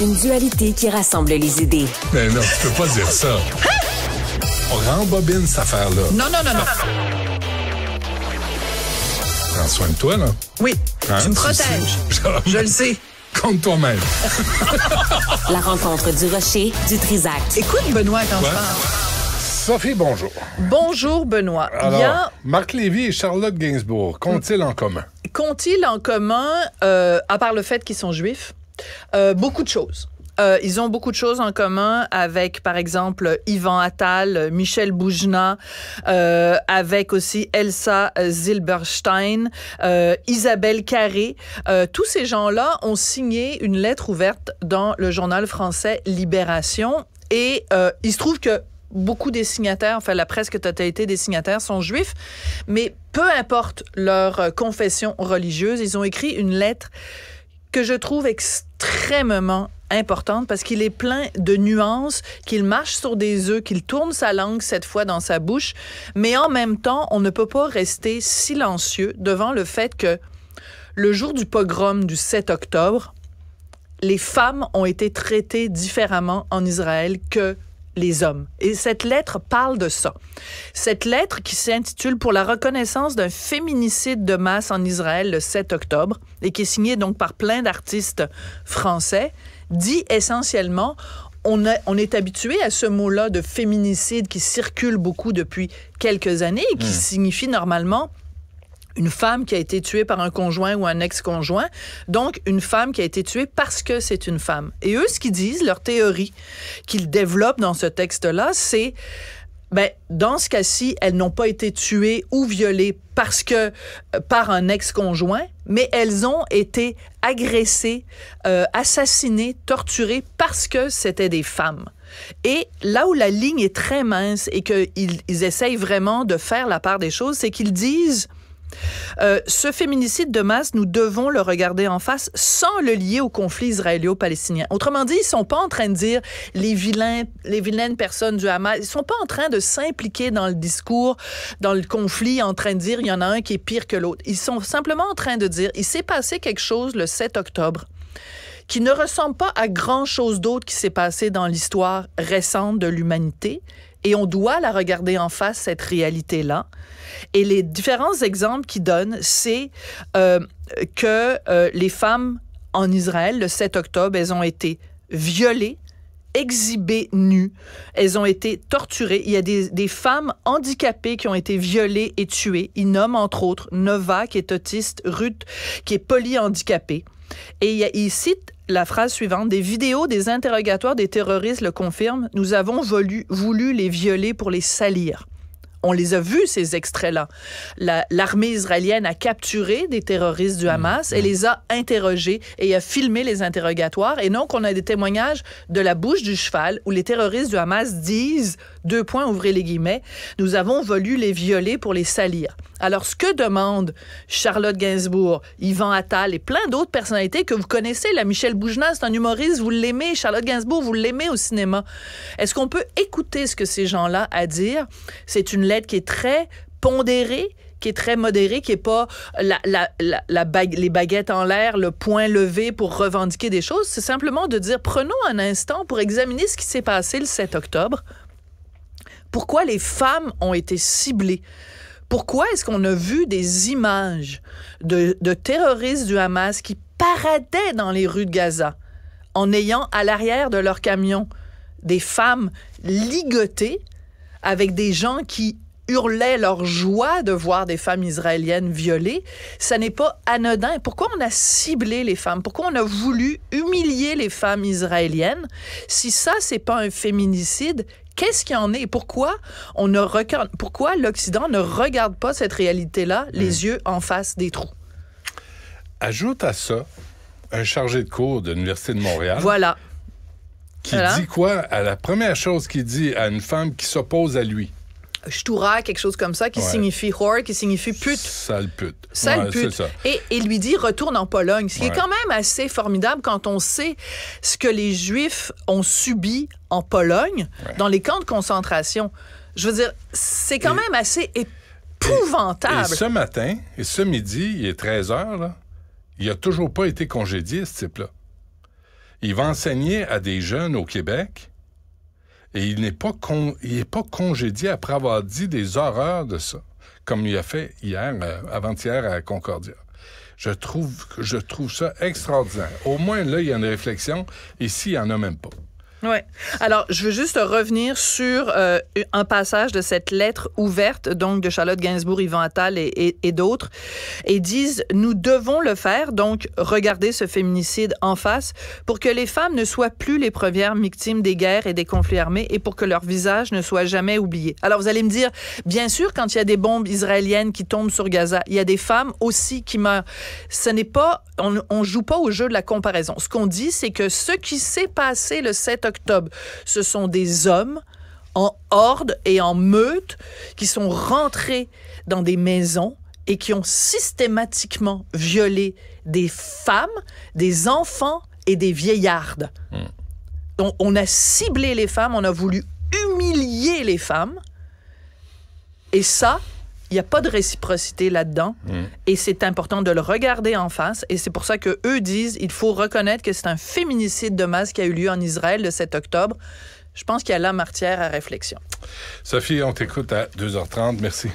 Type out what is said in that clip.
Une dualité qui rassemble les idées. Mais non, tu peux pas dire ça. On hein? On rembobine cette affaire-là. Non, non, non, non. Prends soin de toi, là. Oui, hein? tu me protèges. Je le sais. Compte toi-même. La rencontre du rocher, du trisac. Écoute, Benoît, quand je parle. Sophie, bonjour. Bonjour, Benoît. Alors, a... Marc Lévy et Charlotte Gainsbourg, qu'ont-ils en commun? Qu'ont-ils en commun, euh, à part le fait qu'ils sont juifs? Euh, beaucoup de choses. Euh, ils ont beaucoup de choses en commun avec, par exemple, Yvan Attal, Michel Boujna, euh, avec aussi Elsa Zilberstein, Isabelle Carré. tous ces gens-là ont signé une lettre ouverte dans le journal français Libération. Et il se trouve que beaucoup des signataires, enfin la presque totalité des signataires sont juifs, mais peu importe leur confession religieuse, ils ont écrit une lettre que je trouve extrêmement importante parce qu'il est plein de nuances, qu'il marche sur des œufs, qu'il tourne sa langue cette fois dans sa bouche, mais en même temps, on ne peut pas rester silencieux devant le fait que le jour du pogrom du 7 octobre, les femmes ont été traitées différemment en Israël que les hommes. Et cette lettre parle de ça. Cette lettre qui s'intitule Pour la reconnaissance d'un féminicide de masse en Israël le 7 octobre et qui est signée donc par plein d'artistes français, dit essentiellement on, est habitué à ce mot-là de féminicide qui circule beaucoup depuis quelques années et qui mmh. signifie normalement une femme qui a été tuée par un conjoint ou un ex-conjoint. Donc, une femme qui a été tuée parce que c'est une femme. Et eux, ce qu'ils disent, leur théorie qu'ils développent dans ce texte-là, c'est ben, dans ce cas-ci, elles n'ont pas été tuées ou violées parce que euh, par un ex-conjoint, mais elles ont été agressées, euh, assassinées, torturées parce que c'était des femmes. Et là où la ligne est très mince et qu'ils ils essayent vraiment de faire la part des choses, c'est qu'ils disent euh, ce féminicide de masse, nous devons le regarder en face sans le lier au conflit israélo-palestinien. Autrement dit, ils ne sont pas en train de dire les vilains, les vilaines personnes du Hamas. Ils sont pas en train de s'impliquer dans le discours, dans le conflit, en train de dire il y en a un qui est pire que l'autre. Ils sont simplement en train de dire il s'est passé quelque chose le 7 octobre qui ne ressemble pas à grand chose d'autre qui s'est passé dans l'histoire récente de l'humanité, et on doit la regarder en face, cette réalité-là. Et les différents exemples qui donnent, c'est euh, que euh, les femmes en Israël, le 7 octobre, elles ont été violées, exhibées nues, elles ont été torturées. Il y a des, femmes handicapées qui ont été violées et tuées. Ils nomme entre autres Nova, qui est autiste, Ruth, qui est polyhandicapée. Et il, cite la phrase suivante, des vidéos des interrogatoires des terroristes le confirment, nous avons voulu, les violer pour les salir. On les a vus, ces extraits-là. L'armée israélienne a capturé des terroristes du mmh, Hamas et mmh. les a interrogés et a filmé les interrogatoires. Et donc, on a des témoignages de la bouche du cheval où les terroristes du Hamas disent, deux points, ouvrez les guillemets, nous avons voulu les violer pour les salir. Alors, ce que demande Charlotte Gainsbourg, Yvan Attal et plein d'autres personnalités que vous connaissez, la Michelle Bougenat, c'est un humoriste, vous l'aimez, Charlotte Gainsbourg, vous l'aimez au cinéma. Est-ce qu'on peut écouter ce que ces gens-là à dire? C'est une lettre qui est très pondérée, qui est très modérée, qui est pas les baguettes en l'air, le point levé pour revendiquer des choses. C'est simplement de dire prenons un instant pour examiner ce qui s'est passé le 7 octobre. Pourquoi les femmes ont été ciblées pourquoi est-ce qu'on a vu des images de, terroristes du Hamas qui paradaient dans les rues de Gaza en ayant à l'arrière de leur camion des femmes ligotées avec des gens qui hurlaient leur joie de voir des femmes israéliennes violées, ça n'est pas anodin. Pourquoi on a ciblé les femmes? Pourquoi on a voulu humilier les femmes israéliennes? Si ça, c'est pas un féminicide, Qu'est-ce qu'il en est? Pourquoi on ne regarde, pourquoi l'Occident ne regarde pas cette réalité-là, les mm. yeux en face des trous? Ajoute à ça un chargé de cours de l'Université de Montréal. Voilà. Qui dit quoi? À la première chose qu'il dit à une femme qui s'oppose à lui, Shtura, quelque chose comme ça, qui signifie whore, qui signifie pute. Sale pute. Sale pute. Et, il lui dit retourne en Pologne, ce qui est quand même assez formidable quand on sait ce que les Juifs ont subi en Pologne, dans les camps de concentration. Je veux dire, c'est quand même assez épouvantable. Et, ce matin, et ce midi, il est 13 h, il n'a toujours pas été congédié, ce type-là. Il va enseigner à des jeunes au Québec et il n'est pas, con, pas congédié après avoir dit des horreurs de ça, comme il a fait hier, euh, avant-hier à Concordia. Je trouve, je trouve ça extraordinaire. Au moins, là, il y a une réflexion. Ici, il n'y en a même pas. Oui. Alors, je veux juste revenir sur euh, un passage de cette lettre ouverte, donc de Charlotte Gainsbourg, Yvan Attal et, d'autres, et disent Nous devons le faire, donc regarder ce féminicide en face, pour que les femmes ne soient plus les premières victimes des guerres et des conflits armés et pour que leur visage ne soit jamais oublié. Alors, vous allez me dire Bien sûr, quand il y a des bombes israéliennes qui tombent sur Gaza, il y a des femmes aussi qui meurent. Ce n'est pas on, ne joue pas au jeu de la comparaison. Ce qu'on dit, c'est que ce qui s'est passé le 7 octobre, ce sont des hommes en horde et en meute qui sont rentrés dans des maisons et qui ont systématiquement violé des femmes, des enfants et des vieillardes. Hmm. on a ciblé les femmes, on a voulu humilier les femmes. Et ça, il n'y a pas de réciprocité là-dedans mm. et c'est important de le regarder en face et c'est pour ça que eux disent il faut reconnaître que c'est un féminicide de masse qui a eu lieu en Israël le 7 octobre. Je pense qu'il y a là matière à réflexion. Sophie, on t'écoute à 2h30. Merci.